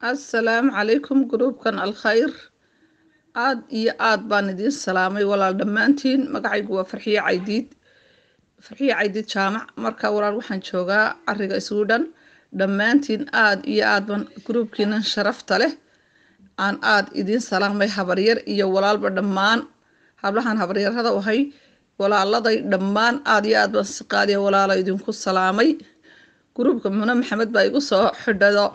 asalaamu calaykum gruubkan alkhayr aad iyo aad baan idiin salaamay walaal dhammaantiin magacaygu waa farxiye caydiid farxiye caydiid jaamac marka walaal waxaan joogaa ariga isugu dhammaantiin aad iyo aad baan gruubkiinan sharafta leh aan aad idiin salaamay habaryar iyo walaalba dhammaan hablahan habaryarada ahay walaaladay dhammaan aad iyo aad baan si qaaliya walaala idinku salaamay gruubka muna maxamed baa igu soo xidhado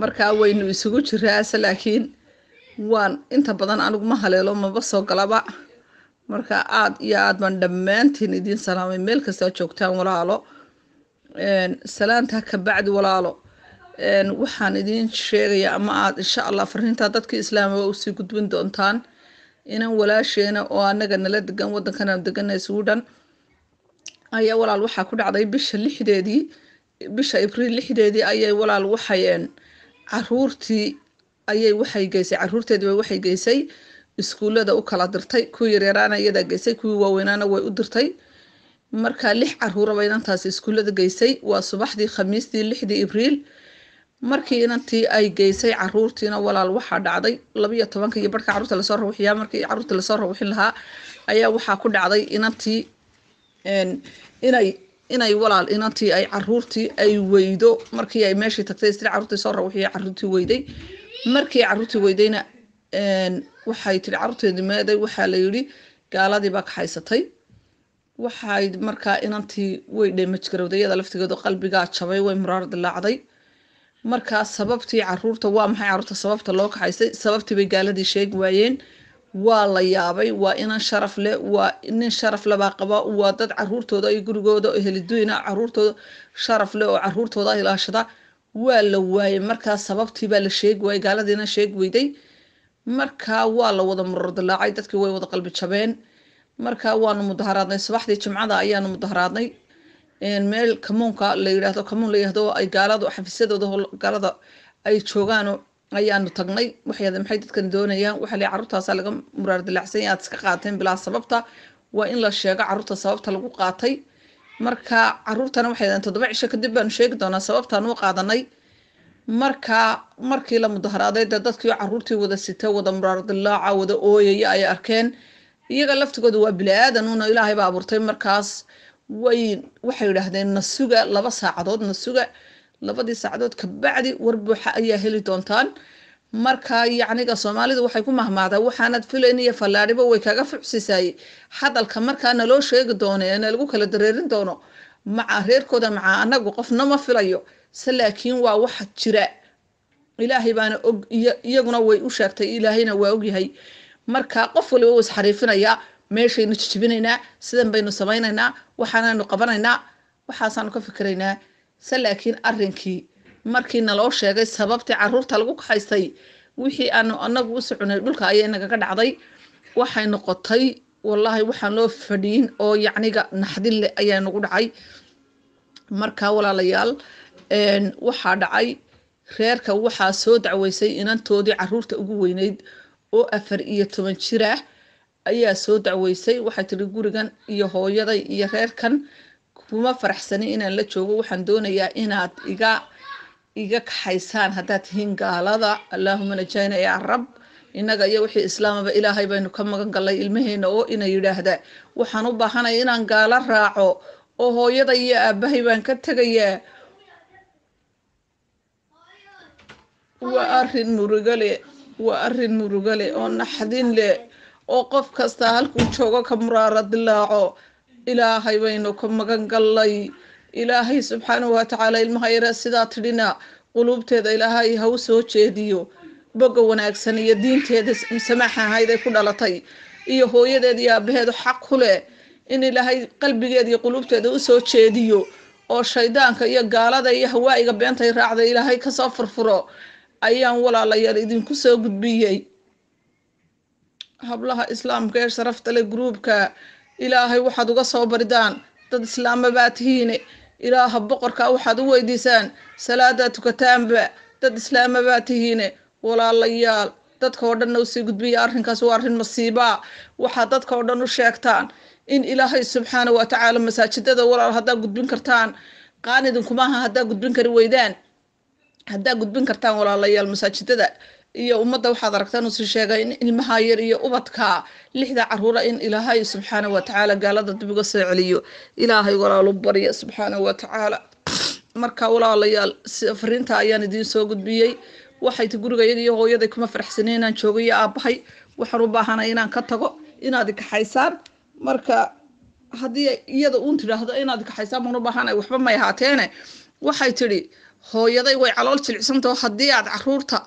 markaa waynu isugu jiraase laakiin waan inta badan anigu ma haleelo maba soo galaba marka aad iyo aad baan dhammaantiin idiin salaamay meel kastaa joogtaan walaalo salaantaa kabacdi walaalo waxaan idiin sheegaya ama aad insha allah fariintaa dadkii islaamiga usii gudbin doontaan inan walaasheena oo anaga nala degan wadankana deganay suudhan ayaa walaal waxaa ku dhacday bisha lixdeedii bisha abriil lixdeedii ayay walaal waxay caruurtii ayay waxay geysay caruurteediba waxay geysay iskuullada u kala dirtay kuwii yaryaraana iyadaa geysay kuwii waaweynaana way u dirtay marka lix caruuraba inantaasi iskuullada geysay waa subaxdii khamiistii lixdii abriil markii inantii ay geysay caruurtiina walaal waxaa dhacday labayo tobanka iyo barka caruurta lasoo rawxiyaa markii caruurta lasoo rawxin lahaa ayaa waxaa ku dhacday inantii inay inay walaal inantii ay caruurtii ay weydo markii ay meeshii tagtay isla carruurtii soo raw wixii weyday markii carruurtii weydayna waxay tiri carruurteedii meeday waxaa la yidhi gaaladii baa kaxaysatay waxay markaa inantii way dheemajgarowday iyada laftigeedu qalbigaa jabay way muraar dilaacday markaa sababtii caruurta waa maxay caruurta sababta loo kaxaysay sababtii bay gaaladii sheegi waayeen waa la yaabay waa inan sharaf leh waa nin sharaf labaa qaba waa dad caruurtooda iyo gurigooda helidoyna caruurtooda sharaf leh oo caruurtooda ilaashada waa la waayay markaa sababtii baa la sheegi waayay gaaladiina sheegi weyday markaa waa la wada murordalaacay dadkii way wada qalbi jabeen markaa waanu mudaharaadnay subaxdii jimcada ayaanu mudaharaadnay meel kamuunka la yidhaahdo kamuun la yidhaahdo ay gaaladu xafiisyadooda gaalada ay joogaano ayaanu tagnay waxyaada maxay dadkan doonayaan waxa le carruurtaasa laga muraar dilacsanya iska qaateen bilaa sababta waa in la sheego caruurta sababta lagu qaatay marka caruurtana waxay toddoba cisho kadib baanu sheegi doonaa sababtaanu qaadanay marka markii la mudaharaaday dee dadkii caruurtii wada sita wada muraardilaaca wada ooyaya ay arkeen iyaga laftigooda waa bili una ilaahay baa abuurtay markaas way waxay idhaahdeen nasuga laba saacadood nasuga labadii saacadood kabacdi warbuuxa ayaa heli doontaan marka yacniga soomaalida waxay ku mahmaadaa waxaanad filayniyo fallaadhiba way kaga fucsisaayey hadalka markaa naloo sheegi doono ee nalagu kala dareerin doono maca reerkooda macaa anagu qofnama filayo se laakiin waa waxa jira ilaahay baana og iyaguna way u sheegtay ilaahayna waa ogyahay markaa qof waliba wuu isxariifinayaa meeshaynu jijibinaynaa sidan baynu samaynaynaa waxaanaynu qabanaynaa waxaasaanu ka fikiraynaa se laakiin arinkii markii naloo sheegay sababtii caruurta lagu kaxaystay wixii aanu anagu u soconay dhulka ayay nagaga dhacday waxay noqotay wallaahi waxaan loo fadhiyin oo yacniga naxdin leh ayaa nagu dhacay marka walaalayaal waxaa dhacay reerka waxaa soo dacweysay inantoodii caruurta ugu weyneyd oo afar iyo toban jira ayaa soo dacweysay waxay tidhi gurigan iyo hooyaday iyo reerkan uma faraxsani inaan la joogo waxaan doonayaa inaad iga iga kaxaysaan haddaad tihiin gaalada allaahuma najayna yaa rab innaga iyo wixii islaamaba ilaahay baynu ka magan gallay ilmaheena oo ina yidhaahda waxaan u baahanaya inaan gaalo raaco oo hooyada iyo aabbahay baan ka tegayaa waa arin murugale waa arin murugale oo naxdin leh oo qof kasta halkuu joogo ka muraara dilaaco ilaahay baynu ku magan gallay ilaahay subxaanahu watacaala ilmaha yare sidaa tidhina quluubteeda ilaahay ha u soo jeediyo boga wanaagsan iyo diinteeda samaxa ahayd ay ku dhalatay iyo hooyadeeda iyo aabaheedu xaq ku leh in ilaahay qalbigeed iyo quluubteeda u soo jeediyo oo shaydaanka iyo gaalada iyo hawaa'iga beentay raacday ilaahay kasoo furfuro ayaan walaalayaal idinku soo gudbiyey hablaha islaamka ee sharafta leh gruubka ilaahay waxaad uga soo baridaan dad islaamabaa tihiine ilaaha boqorka waxaad u weydiisaan salaadaad tukataanba dad islaamabaa tihiine walaalayaal dadka oo dhanna usii gudbiya arrinkaas waa arrin masiibaa waxaad dadka oo dhan u sheegtaan in ilaahay subxaana wa tacaala masaajidada walaal haddaa gudbin kartaan qaanidinkumaaha haddaa gudbin kari weydaan haddaa gudbin kartaan walaalayaal masaajidada iyo ummadda waxaad aragtaa inuusi sheegay in ilmaha yar iyo ubadka lixda caruura in ilaahay subxaana watacaala gaalada dibiga soo celiyo ilaahay walaalu barya subxaana watacaala marka walaalayaal fariinta ayaan idiin soo gudbiyey waxayti gurigayada iyo hooyaday kuma faraxsani inaan joogo iyo aabbahay waxaan u baahanay inaan ka tago inaad ikaxaysaan marka haddii iyada uun tidhaahdo inaad ikaxaysaan baan u baahanay waxba may ahaateene waxay tidhi hooyaday way calool jilicsantaho haddii aad caruurta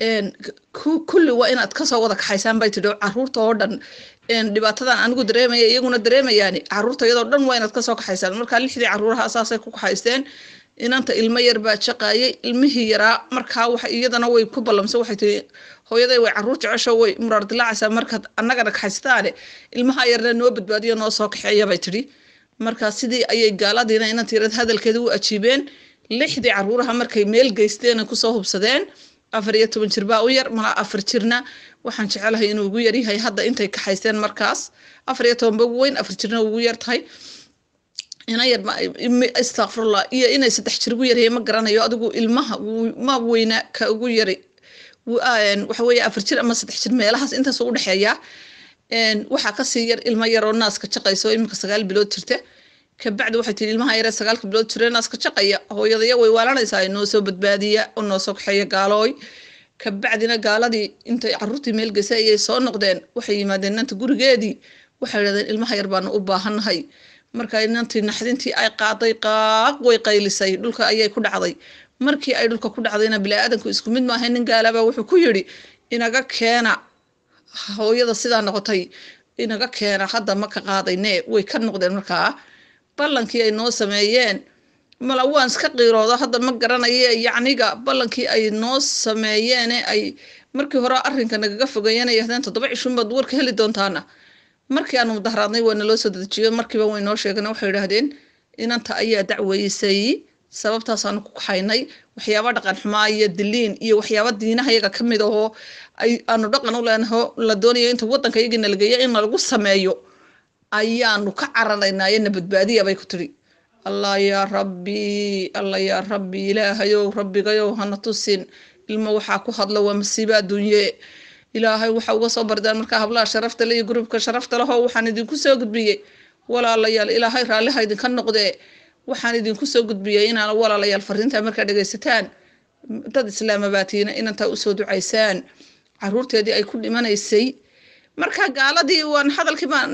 kulli waa inaad kasoo wada kaxaysaan bay tidhi caruurta oo dhan dhibaatadan anigu dareemaya iyaguna dareemayaani caruurta iyadoo dhan waa inaad kasoo kaxaysaan markaa lixdii caruuraha saasay ku kaxaysteen inanta ilmo yar baa shaqaayay ilmihii yaraa markaa iyadana way ku ballamsa waxay tii hooyaday way caruur jecesho way muraar dilaacaysaa markaad annagana kaxaysataane ilmaha yarna noo badbaadiyo noo soo kaxeeya bay tidhi markaa sidii ayay gaaladiina inanta yarad hadalkeeda u ajiibeen lixdii caruuraha markay meel geysteena kusoo hubsadeen afar iyo toban jir baa u yar malaa afar jirna waxaan jecelahay inuu ugu yaryahay hadda intay kaxayseen markaas afar iyo tobanba ugu weyn afar jirna ugu yartahay inayastaqfirullah iyo inay saddex jir ugu yaryahay ma garanayo adigu ilmaha ma weyna ka ugu yari waxaweye afar jir ama saddex jir meelahaas intaas u dhexeeya waxaa kasii yar ilmo yaroo naaska jaqayso oo iminka sagaal bilood jirte kabacdi waxay tii ilmaha yare sagaalka bilood jireenaas ka jaqaya hooyadaya way waalanaysaa inoo soo badbaadiya unoo soo kaxeeya gaalooy kabacdina gaaladii intay caruurtii meel gesay ayay soo noqdeen waxay yimaadeen inanta gurigeedii waxay idhahdeen ilmaha yar baanu u baahannahay marka inantii naxdintii ay qaaday qaaq way qaylisay dhulka ayay ku dhacday markii ay dhulka ku dhacdayna bilaadanku isku mid maahay nin gaalaba wuxuu ku yidhi inaga keena hooyada sidaa noqotay inaga keena hadda ma ka way ka noqdeen markaa ballankii ay noo sameeyeen mala waan iska qiirooda hadda ma garanaye yacniga ballankii ay noo sameeyeene ay markii hore arrinka nagaga fogeeyeen ay ahdeen toddoba cishun baad warka heli doontaana markii aanu mudaharaadnay waa naloo soo dedejiyo markiiba way noo sheegeen waxay idhaahdeen inanta ayaa dacweysay sababtaasaanu ku kaxaynay waxyaaba dhaqan xumaa iyo diliin iyo waxyaaba diinaha ka mid ahoo aanu dhaqan u leenaho la doonayo inta waddanka iyagii nalageeya in nalagu sameeyo ayaanu ka cararaynaa yana badbaadiya bay ku tidhi allah yaa rabbi allah yaa rabbi ilaahayow rabbigayow hana tusin ilmo waxaa ku hadla waa masiibo adduunye ilaahay waxa uga soo bardaan markaa hablaha sharafta le iyo gruubka sharafta lahoo waxaan idinku soo gudbiyey walaalayaal ilaahay raalliha idinka noqdee waxaan idinku soo gudbiyey inaan walaalayaal fariintaa markaa dhegaysataan dad islaamabaatiina inantaa usoo ducaysaan caruurteedii ay ku dhimanaysay marka gaaladii waan hadalkiibaan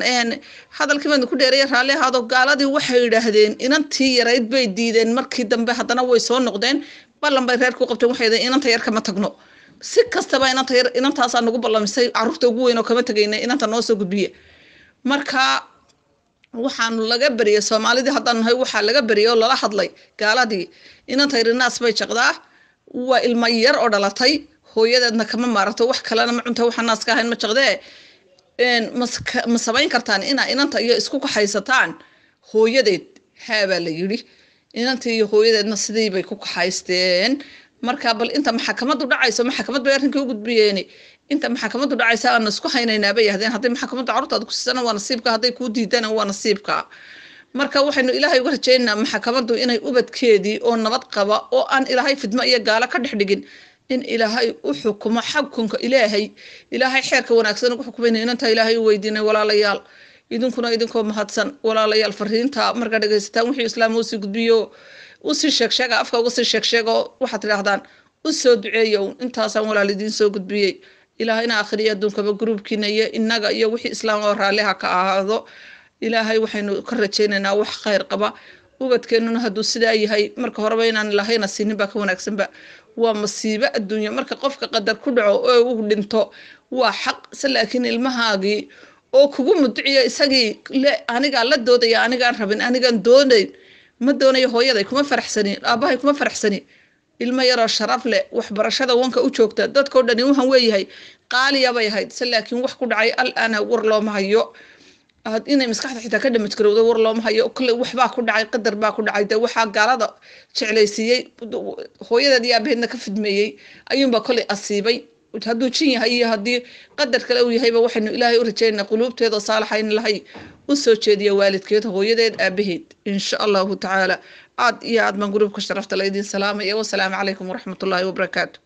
hadalkiibaan ku dheeraya raalli ahaado gaaladii waxay idhaahdeen inantii yarayd bay diideen markii dambe haddana way soo noqdeen ballan bay reer qabteen waxay dhaheen inanta yar kama tagno si kastaba inanta yar inantaasaa nagu ballamisay carruurta ugu weyn kama tagayna inanta noo soo gudbiya marka waxaanu laga beriyay soomaalidii haddaan nahay waxaa laga beriyay oo lala hadlay gaaladii inanta yar inaas bay jaqdaa waa ilma yar oo dhalatay hooyadeedna kama maarato wax kalena ma cunta waxa naaska ahayn ma jaqdee ma samayn kartaan inaa inanta iyo isku kaxaysataan hooyadeed haabaa la yiri inanta iyo hooyadeedna sidii bay ku kaxaysteen marka bal inta maxkamaddu dhacayso maxkamad bay arrinkii u gudbiyeeni inta maxkamaddu dhacaysa aana isku haynaynaaba yahdeen hadday maxkamadda carruurtaad ku siisana waa nasiibka hadday kuu diidana waa nasiibka marka waxaynu ilaahay uga rajaynaynaa maxkamaddu inay ubadkeedii oo nabad qaba oo aan ilaahay fidmo iyo gaalo ka dhex dhigin in ilaahay u xukumo xakunka ilaahay ilaahay xeerka wanaagsan ugu xukumeyna inanta ilaahay u weydiinay walaalayaal idinkuna idinkoo mahadsan walaalayaal fariinta marka dhegaysataan wuxuu islaam usii gudbiyo usii sheegsheega afka ugusii sheegsheego waxaad tidhaahdaan u soo duceeya intaasaan walaal idiin soo gudbiyey ilaahayna akhriya adduunkaba gruubkiina iyo innaga iyo wixii islaam oo raalliha ka ahaado ilaahay waxaynu ka rajaynaynaa wax khayr qaba ubadkeenuna hadduu sidaa yahay marka horeba inaan lahayna siinin baa ka wanaagsanba waa masiibo adduunye marka qofka qadar ku dhaco oo u dhinto waa xaq se laakiin ilmahaagii oo kugu mudiciyo isagii le anigaa la doodaya anigaan rabin anigaan doonayn ma doonayo hooyaday kuma faraxsani aabahay kuma faraxsani ilmo yaroo sharaf leh waxbarashada wanka u joogta dadkao dhani waxaan weeyahay qaaliya bay ahayd se laakiin wax ku dhacay al aana war looma hayo inay maskaxda xitaa ka dhamadgarowda war looma hayo kale waxbaa ku dhacay qadar baa ku dhacay de waxaa gaalada jeclaysiiyey hooyadeed iyo abeedna ka fidmeeyey ayuunbaa koley asiibay hadduu jin yahay iyo haddii qadar kale u yahayba waxaynu ilaahay u rajaynaa quluubteeda saalaxa in ilahay u soo jeediya waalidkeed hooyadeed aabaheed insha allahu tacaala aad iyo aad baan gruubka sharafta laydin idiin wasalaamu calaykum waraxmatullahi wabarakaatu